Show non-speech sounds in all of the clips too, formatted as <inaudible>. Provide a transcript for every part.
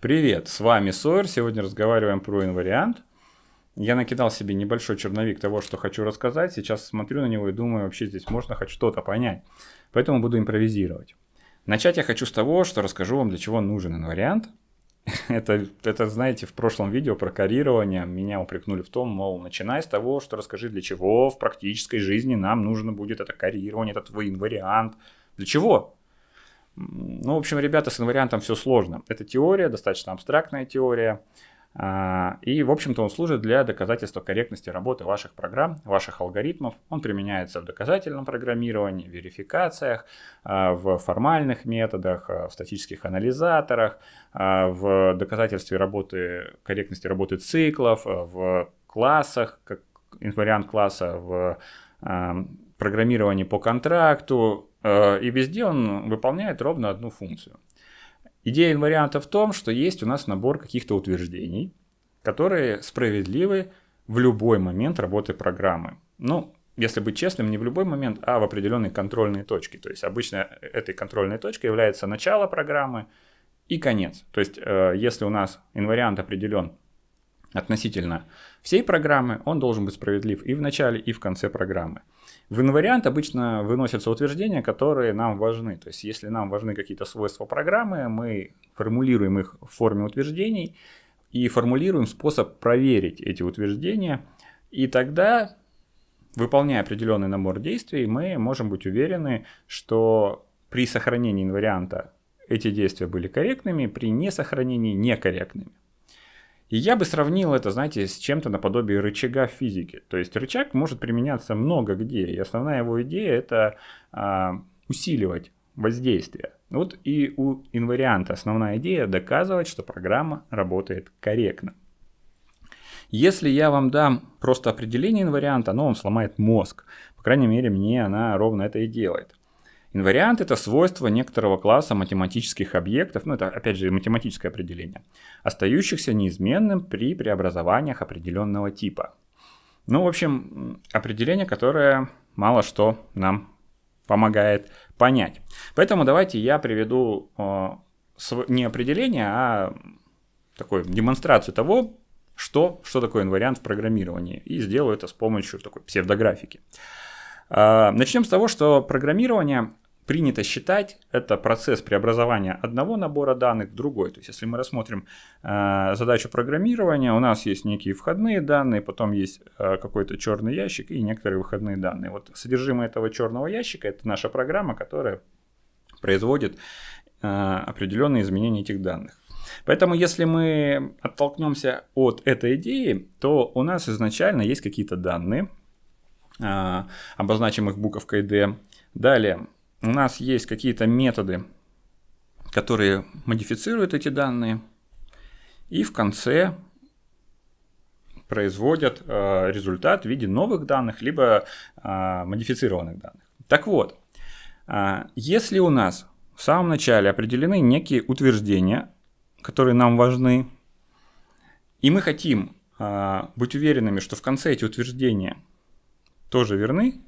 Привет, с вами Сойер. Сегодня разговариваем про инвариант. Я накидал себе небольшой черновик того, что хочу рассказать. Сейчас смотрю на него и думаю, вообще здесь можно хоть что-то понять. Поэтому буду импровизировать. Начать я хочу с того, что расскажу вам, для чего нужен инвариант. <laughs> Это, это, знаете, в прошлом видео про карирование меня упрекнули в том, мол, начинай с того, что расскажи, для чего в практической жизни нам нужно будет это карирование, этот инвариант. Для чего? Ну, в общем, ребята, с инвариантом все сложно. Это теория, достаточно абстрактная теория. А, и, в общем-то, он служит для доказательства корректности работы ваших программ, ваших алгоритмов. Он применяется в доказательном программировании, в верификациях, а, в формальных методах, а, в статических анализаторах, в доказательстве работы, корректности работы циклов, в классах, как инвариант класса, в программирование по контракту, э, и везде он выполняет ровно одну функцию. Идея инварианта в том, что есть у нас набор каких-то утверждений, которые справедливы в любой момент работы программы. Ну, если быть честным, не в любой момент, а в определенной контрольной точке. То есть обычно этой контрольной точкой является начало программы и конец. То есть э, если у нас инвариант определен относительно всей программы, он должен быть справедлив и в начале, и в конце программы. В инвариант обычно выносятся утверждения, которые нам важны. То есть, если нам важны какие-то свойства программы, мы формулируем их в форме утверждений и формулируем способ проверить эти утверждения. И тогда, выполняя определенный набор действий, мы можем быть уверены, что при сохранении инварианта эти действия были корректными, при несохранении некорректными. И я бы сравнил это, знаете, с чем-то наподобие рычага физики. То есть рычаг может применяться много где, и основная его идея это а, усиливать воздействие. Вот и у инварианта основная идея доказывать, что программа работает корректно. Если я вам дам просто определение инварианта, оно вам сломает мозг. По крайней мере, мне она ровно это и делает. Инвариант – это свойство некоторого класса математических объектов, ну это опять же математическое определение, остающихся неизменным при преобразованиях определенного типа. Ну, в общем, определение, которое мало что нам помогает понять. Поэтому давайте я приведу э, не определение, а такую демонстрацию того, что, что такое инвариант в программировании, и сделаю это с помощью такой псевдографики. А, начнем с того, что программирование принято считать это процесс преобразования одного набора данных в другой. То есть, если мы рассмотрим э, задачу программирования, у нас есть некие входные данные, потом есть э, какой-то черный ящик и некоторые выходные данные. Вот содержимое этого черного ящика это наша программа, которая производит э, определенные изменения этих данных. Поэтому, если мы оттолкнемся от этой идеи, то у нас изначально есть какие-то данные, а, обозначим их буковкой D. Далее, у нас есть какие-то методы, которые модифицируют эти данные, и в конце производят а, результат в виде новых данных, либо а, модифицированных данных. Так вот, если у нас в самом начале определены некие утверждения, которые нам важны, и мы хотим быть уверенными, что в конце эти утверждения – тоже верны,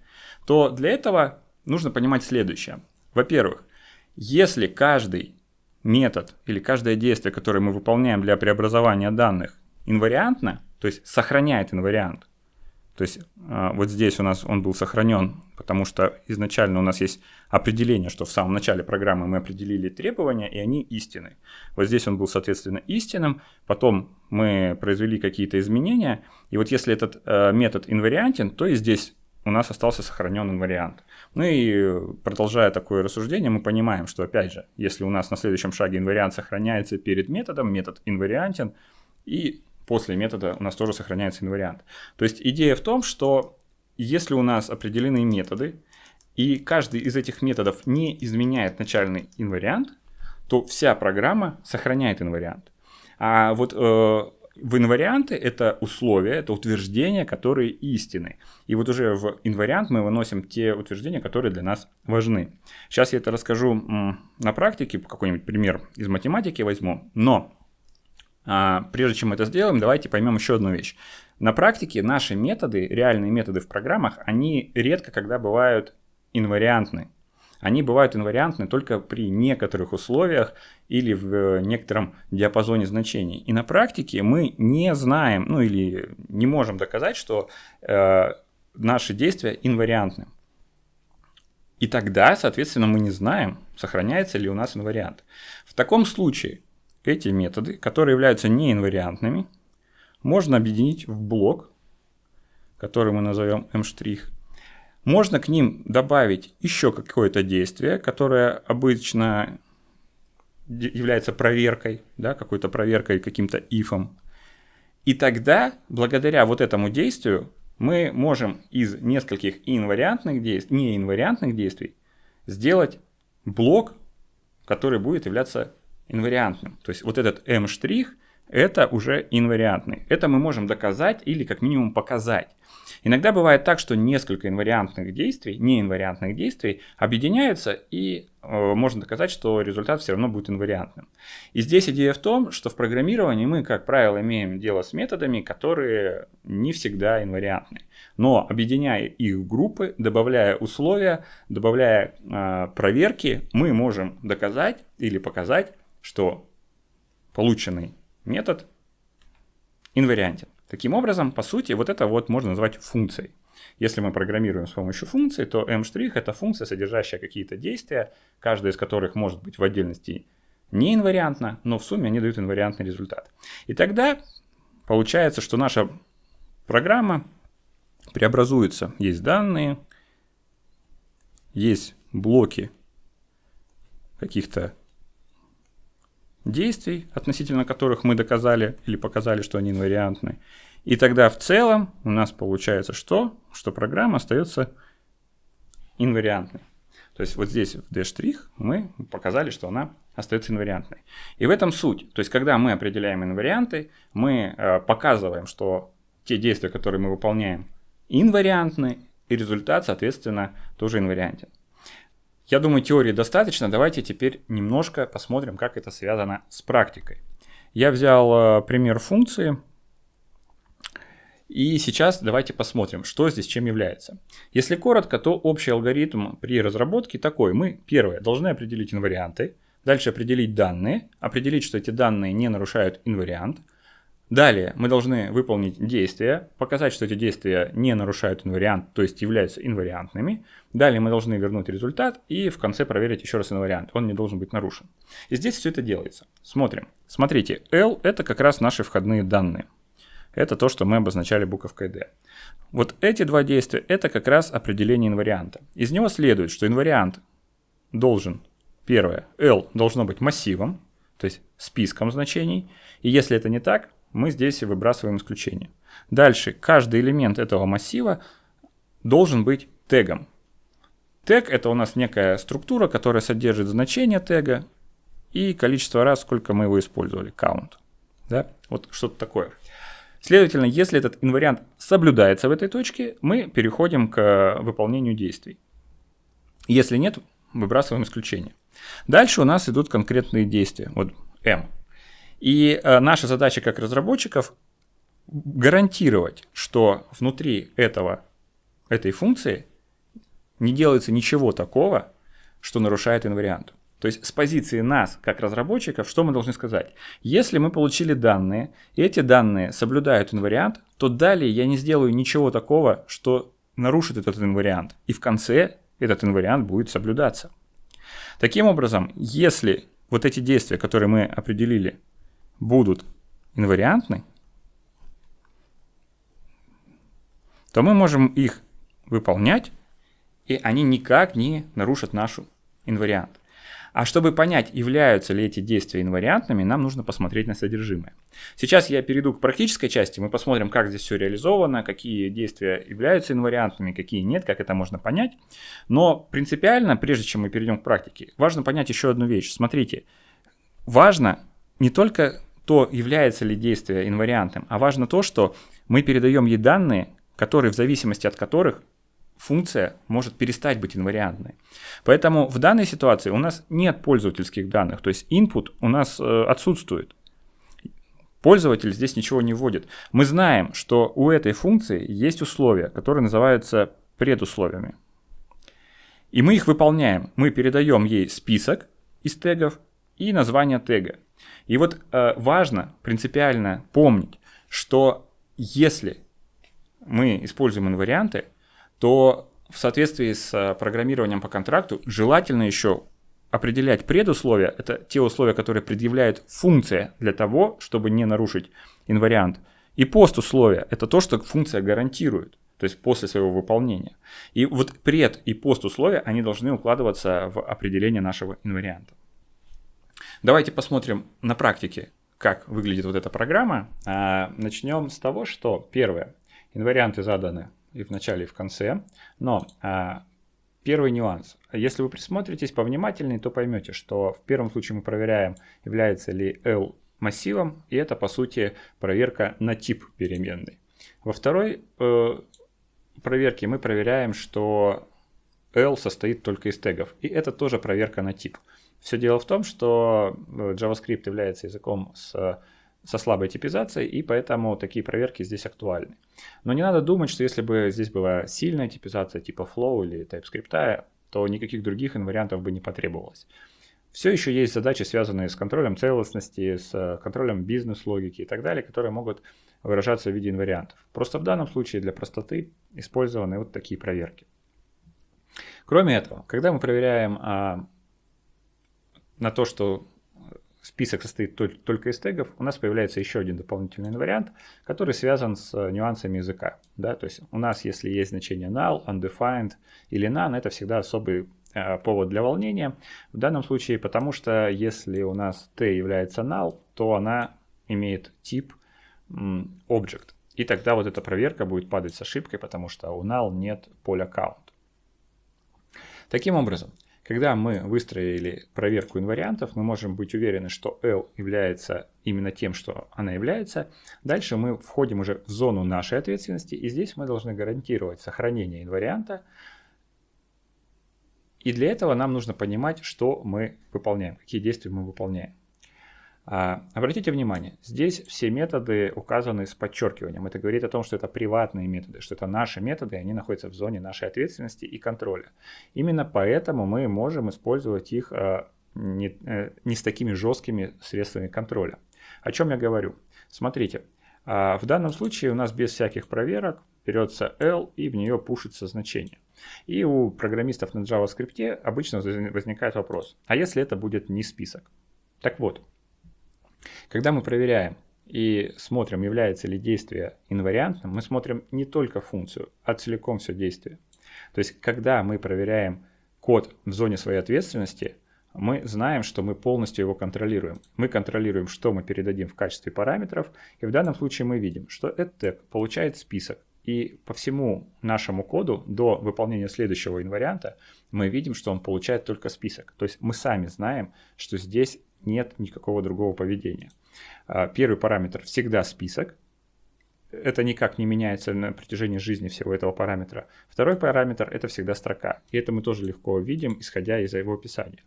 то для этого нужно понимать следующее. Во-первых, если каждый метод или каждое действие, которое мы выполняем для преобразования данных, инвариантно, то есть сохраняет инвариант, то есть а, вот здесь у нас он был сохранен потому что изначально у нас есть определение, что в самом начале программы мы определили требования, и они истины. Вот здесь он был, соответственно, истинным, потом мы произвели какие-то изменения, и вот если этот э, метод инвариантен, то и здесь у нас остался сохранен инвариант. Ну и продолжая такое рассуждение, мы понимаем, что опять же, если у нас на следующем шаге инвариант сохраняется перед методом, метод инвариантен, и после метода у нас тоже сохраняется инвариант. То есть идея в том, что если у нас определены методы, и каждый из этих методов не изменяет начальный инвариант, то вся программа сохраняет инвариант. А вот э, в инварианты это условия, это утверждения, которые истины. И вот уже в инвариант мы выносим те утверждения, которые для нас важны. Сейчас я это расскажу на практике, какой-нибудь пример из математики возьму, но а, прежде чем мы это сделаем, давайте поймем еще одну вещь. На практике наши методы, реальные методы в программах, они редко когда бывают инвариантны. Они бывают инвариантны только при некоторых условиях или в э, некотором диапазоне значений. И на практике мы не знаем, ну или не можем доказать, что э, наши действия инвариантны. И тогда, соответственно, мы не знаем, сохраняется ли у нас инвариант. В таком случае эти методы, которые являются неинвариантными, можно объединить в блок, который мы назовем M'. Эм можно к ним добавить еще какое-то действие, которое обычно является проверкой, да, какой-то проверкой, каким-то ифом. И тогда, благодаря вот этому действию, мы можем из нескольких инвариантных действий, неинвариантных действий сделать блок, который будет являться инвариантным. То есть вот этот m' эм штрих это уже инвариантный. Это мы можем доказать или как минимум показать. Иногда бывает так, что несколько инвариантных действий, неинвариантных действий объединяются, и э, можно доказать, что результат все равно будет инвариантным. И здесь идея в том, что в программировании мы, как правило, имеем дело с методами, которые не всегда инвариантны. Но объединяя их в группы, добавляя условия, добавляя э, проверки, мы можем доказать или показать, что полученный метод инвариантен. Таким образом, по сути, вот это вот можно назвать функцией. Если мы программируем с помощью функции, то m' это функция, содержащая какие-то действия, каждая из которых может быть в отдельности не инвариантна, но в сумме они дают инвариантный результат. И тогда получается, что наша программа преобразуется. Есть данные, есть блоки каких-то действий, относительно которых мы доказали или показали, что они инвариантны. И тогда в целом у нас получается что? Что программа остается инвариантной. То есть вот здесь в D' мы показали, что она остается инвариантной. И в этом суть. То есть когда мы определяем инварианты, мы э, показываем, что те действия, которые мы выполняем, инвариантны, и результат, соответственно, тоже инвариантен. Я думаю, теории достаточно. Давайте теперь немножко посмотрим, как это связано с практикой. Я взял э, пример функции. И сейчас давайте посмотрим, что здесь чем является. Если коротко, то общий алгоритм при разработке такой. Мы, первое, должны определить инварианты, дальше определить данные, определить, что эти данные не нарушают инвариант – Далее мы должны выполнить действия, показать, что эти действия не нарушают инвариант, то есть являются инвариантными. Далее мы должны вернуть результат и в конце проверить еще раз инвариант. Он не должен быть нарушен. И здесь все это делается. Смотрим. Смотрите, L это как раз наши входные данные. Это то, что мы обозначали буковкой D. Вот эти два действия это как раз определение инварианта. Из него следует, что инвариант должен, первое, L должно быть массивом, то есть списком значений. И если это не так, мы здесь выбрасываем исключение. Дальше, каждый элемент этого массива должен быть тегом. Тег — это у нас некая структура, которая содержит значение тега и количество раз, сколько мы его использовали, count. Да? Вот что-то такое. Следовательно, если этот инвариант соблюдается в этой точке, мы переходим к выполнению действий. Если нет, выбрасываем исключение. Дальше у нас идут конкретные действия. Вот m и э, наша задача как разработчиков гарантировать, что внутри этого, этой функции не делается ничего такого, что нарушает инвариант. То есть с позиции нас, как разработчиков, что мы должны сказать? Если мы получили данные, и эти данные соблюдают инвариант, то далее я не сделаю ничего такого, что нарушит этот инвариант. И в конце этот инвариант будет соблюдаться. Таким образом, если вот эти действия, которые мы определили, будут инвариантны, то мы можем их выполнять, и они никак не нарушат нашу инвариант. А чтобы понять, являются ли эти действия инвариантными, нам нужно посмотреть на содержимое. Сейчас я перейду к практической части, мы посмотрим, как здесь все реализовано, какие действия являются инвариантными, какие нет, как это можно понять. Но принципиально, прежде чем мы перейдем к практике, важно понять еще одну вещь. Смотрите, важно не только то, является ли действие инвариантом, а важно то, что мы передаем ей данные, которые в зависимости от которых функция может перестать быть инвариантной. Поэтому в данной ситуации у нас нет пользовательских данных, то есть input у нас э, отсутствует. Пользователь здесь ничего не вводит. Мы знаем, что у этой функции есть условия, которые называются предусловиями. И мы их выполняем. Мы передаем ей список из тегов и название тега. И вот э, важно принципиально помнить, что если мы используем инварианты, то в соответствии с э, программированием по контракту желательно еще определять предусловия, это те условия, которые предъявляет функция для того, чтобы не нарушить инвариант, и постусловия, это то, что функция гарантирует, то есть после своего выполнения. И вот пред и постусловия, они должны укладываться в определение нашего инварианта. Давайте посмотрим на практике, как выглядит вот эта программа. А, начнем с того, что первое, инварианты заданы и в начале, и в конце, но а, первый нюанс. Если вы присмотритесь повнимательнее, то поймете, что в первом случае мы проверяем, является ли L массивом, и это, по сути, проверка на тип переменной. Во второй э, проверке мы проверяем, что L состоит только из тегов, и это тоже проверка на тип. Все дело в том, что э, JavaScript является языком с со слабой типизацией, и поэтому такие проверки здесь актуальны. Но не надо думать, что если бы здесь была сильная типизация типа Flow или TypeScript, то никаких других инвариантов бы не потребовалось. Все еще есть задачи, связанные с контролем целостности, с э, контролем бизнес-логики и так далее, которые могут выражаться в виде инвариантов. Просто в данном случае для простоты использованы вот такие проверки. Кроме этого, когда мы проверяем а, на то, что список состоит только из тегов, у нас появляется еще один дополнительный вариант, который связан с э, нюансами языка. Да? То есть у нас, если есть значение null, undefined или none, это всегда особый э, повод для волнения. В данном случае, потому что если у нас t является null, то она имеет тип object. И тогда вот эта проверка будет падать с ошибкой, потому что у null нет поля count. Таким образом, когда мы выстроили проверку инвариантов, мы можем быть уверены, что L является именно тем, что она является. Дальше мы входим уже в зону нашей ответственности, и здесь мы должны гарантировать сохранение инварианта. И для этого нам нужно понимать, что мы выполняем, какие действия мы выполняем. А, обратите внимание, здесь все методы указаны с подчеркиванием. Это говорит о том, что это приватные методы, что это наши методы, и они находятся в зоне нашей ответственности и контроля. Именно поэтому мы можем использовать их а, не, э, не с такими жесткими средствами контроля. О чем я говорю? Смотрите, а, в данном случае у нас без всяких проверок берется L и в нее пушится значение. И у программистов на JavaScript обычно возникает вопрос, а если это будет не список? Так вот, когда мы проверяем и смотрим, является ли действие инвариантным, мы смотрим не только функцию, а целиком все действие. То есть, когда мы проверяем код в зоне своей ответственности, мы знаем, что мы полностью его контролируем. Мы контролируем, что мы передадим в качестве параметров, и в данном случае мы видим, что AdTech получает список, и по всему нашему коду до выполнения следующего инварианта мы видим, что он получает только список. То есть мы сами знаем, что здесь нет никакого другого поведения. А, первый параметр всегда список. Это никак не меняется на протяжении жизни всего этого параметра. Второй параметр – это всегда строка. И это мы тоже легко видим, исходя из его описания.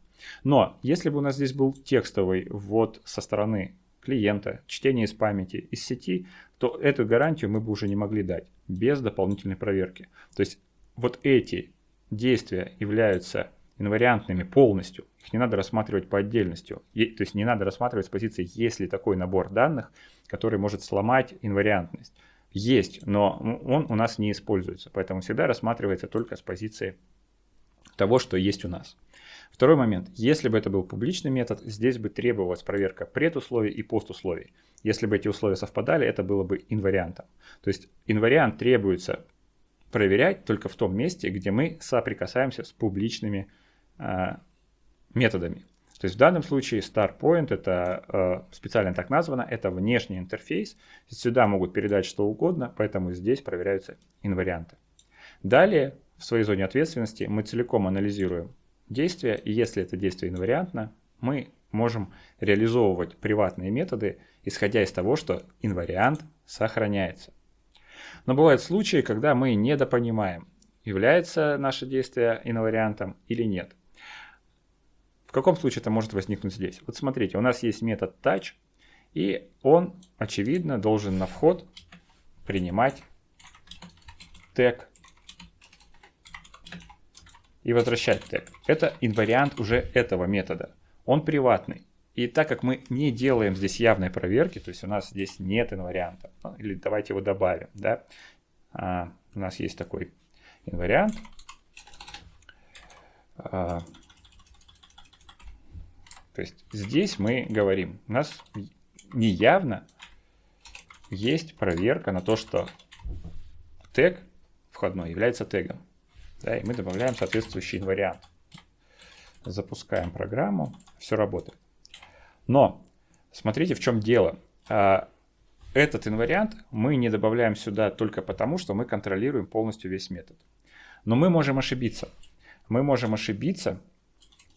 Но если бы у нас здесь был текстовый ввод со стороны клиента, чтение из памяти, из сети, то эту гарантию мы бы уже не могли дать без дополнительной проверки. То есть вот эти действия являются инвариантными полностью. Их не надо рассматривать по отдельности. то есть не надо рассматривать с позиции, есть ли такой набор данных, который может сломать инвариантность. Есть, но он у нас не используется. Поэтому всегда рассматривается только с позиции того, что есть у нас. Второй момент. Если бы это был публичный метод, здесь бы требовалась проверка предусловий и постусловий. Если бы эти условия совпадали, это было бы инвариантом. То есть инвариант требуется проверять только в том месте, где мы соприкасаемся с публичными методами Э, методами. То есть в данном случае StarPoint это э, специально так названо, это внешний интерфейс. Сюда могут передать что угодно, поэтому здесь проверяются инварианты. Далее в своей зоне ответственности мы целиком анализируем действие, и если это действие инвариантно, мы можем реализовывать приватные методы, исходя из того, что инвариант сохраняется. Но бывают случаи, когда мы недопонимаем, является наше действие инвариантом или нет каком случае это может возникнуть здесь? Вот смотрите, у нас есть метод touch, и он, очевидно, должен на вход принимать тег и возвращать тег. Это инвариант уже этого метода. Он приватный. И так как мы не делаем здесь явной проверки, то есть у нас здесь нет инварианта, ну, или давайте его добавим, да, а, у нас есть такой инвариант, а, то есть здесь мы говорим, у нас неявно есть проверка на то, что тег входной является тегом. Да, и мы добавляем соответствующий инвариант. Запускаем программу, все работает. Но смотрите, в чем дело. А, этот инвариант мы не добавляем сюда только потому, что мы контролируем полностью весь метод. Но мы можем ошибиться. Мы можем ошибиться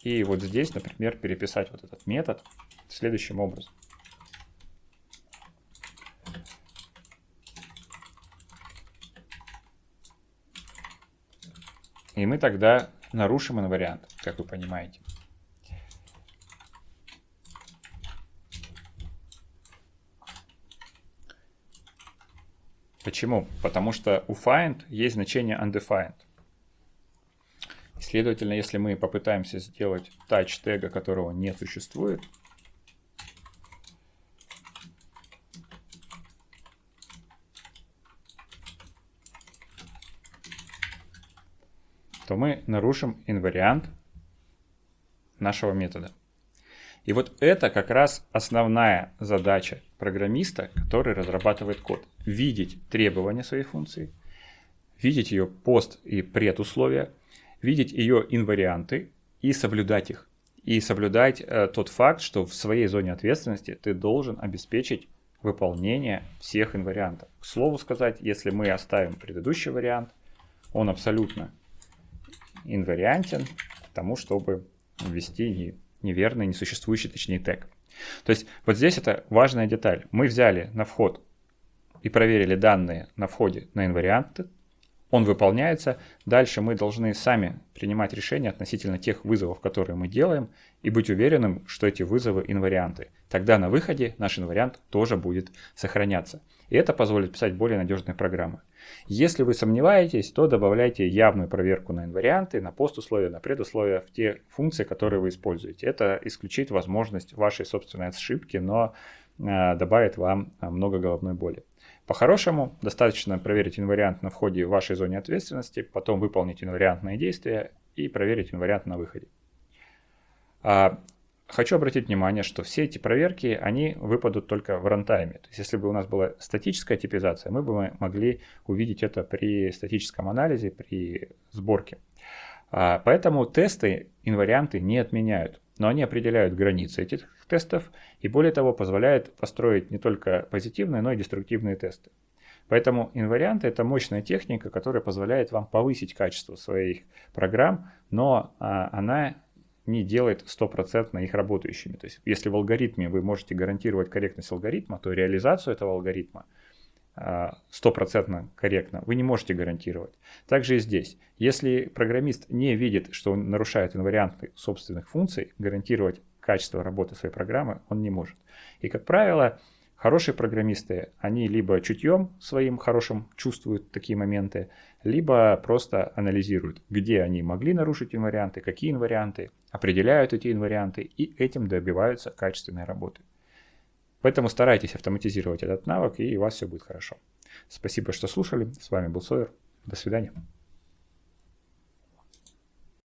и вот здесь, например, переписать вот этот метод следующим образом. И мы тогда нарушим инвариант, как вы понимаете. Почему? Потому что у find есть значение undefined. Следовательно, если мы попытаемся сделать тач тега, которого не существует, то мы нарушим инвариант нашего метода. И вот это как раз основная задача программиста, который разрабатывает код. Видеть требования своей функции, видеть ее пост и предусловия, видеть ее инварианты и соблюдать их. И соблюдать э, тот факт, что в своей зоне ответственности ты должен обеспечить выполнение всех инвариантов. К слову сказать, если мы оставим предыдущий вариант, он абсолютно инвариантен к тому, чтобы ввести не неверный, несуществующий, точнее, тег. То есть вот здесь это важная деталь. Мы взяли на вход и проверили данные на входе на инварианты он выполняется. Дальше мы должны сами принимать решения относительно тех вызовов, которые мы делаем, и быть уверенным, что эти вызовы инварианты. Тогда на выходе наш инвариант тоже будет сохраняться. И это позволит писать более надежные программы. Если вы сомневаетесь, то добавляйте явную проверку на инварианты, на постусловия, на предусловия в те функции, которые вы используете. Это исключит возможность вашей собственной ошибки, но э, добавит вам э, много головной боли. По-хорошему, достаточно проверить инвариант на входе в вашей зоне ответственности, потом выполнить инвариантные действия и проверить инвариант на выходе. А, хочу обратить внимание, что все эти проверки, они выпадут только в рантайме. То есть если бы у нас была статическая типизация, мы бы могли увидеть это при статическом анализе, при сборке. А, поэтому тесты инварианты не отменяют, но они определяют границы этих тестов и более того позволяет построить не только позитивные, но и деструктивные тесты. Поэтому инварианты это мощная техника, которая позволяет вам повысить качество своих программ, но а, она не делает стопроцентно их работающими. То есть если в алгоритме вы можете гарантировать корректность алгоритма, то реализацию этого алгоритма а, стопроцентно корректно, вы не можете гарантировать. Также и здесь. Если программист не видит, что он нарушает инварианты собственных функций, гарантировать качество работы своей программы он не может. И, как правило, хорошие программисты, они либо чутьем своим хорошим чувствуют такие моменты, либо просто анализируют, где они могли нарушить инварианты, какие инварианты, определяют эти инварианты и этим добиваются качественной работы. Поэтому старайтесь автоматизировать этот навык, и у вас все будет хорошо. Спасибо, что слушали. С вами был Сойер. До свидания.